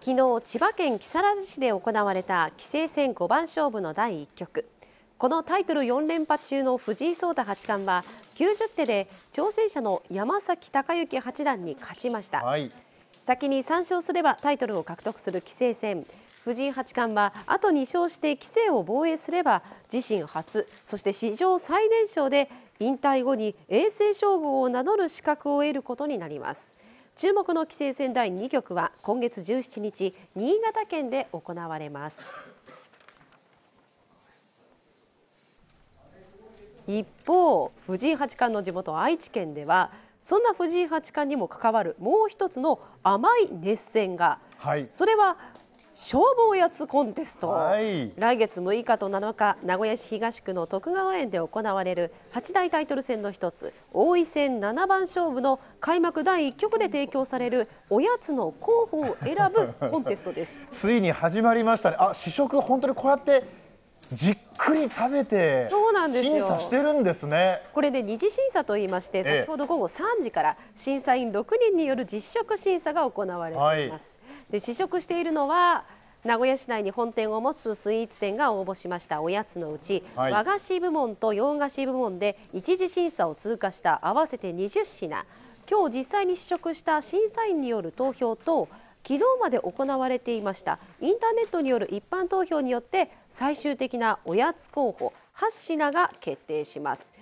昨日千葉県木更津市で行われた棋聖戦五番勝負の第1局このタイトル4連覇中の藤井聡太八冠は90手で挑戦者の山崎隆之八段に勝ちました、はい、先に3勝すればタイトルを獲得する棋聖戦藤井八冠はあと2勝して棋聖を防衛すれば自身初そして史上最年少で引退後に永世称号を名乗る資格を得ることになります注目の棋聖戦第2局は今月17日新潟県で行われます一方藤井八冠の地元愛知県ではそんな藤井八冠にも関わるもう一つの甘い熱戦が、はい、それは消防やつコンテスト、はい、来月6日と7日名古屋市東区の徳川園で行われる八大タイトル戦の一つ王位戦七番勝負の開幕第1局で提供されるおやつの候補を選ぶコンテストです ついに始まりましたねあ試食本当にこうやってじっくり食べてそうなんです審査してるんですねこれで二次審査といいまして先ほど午後3時から審査員6人による実食審査が行われています、はいで試食しているのは名古屋市内に本店を持つスイーツ店が応募しましたおやつのうち、はい、和菓子部門と洋菓子部門で一次審査を通過した合わせて20品今日実際に試食した審査員による投票と昨日まで行われていましたインターネットによる一般投票によって最終的なおやつ候補8品が決定します。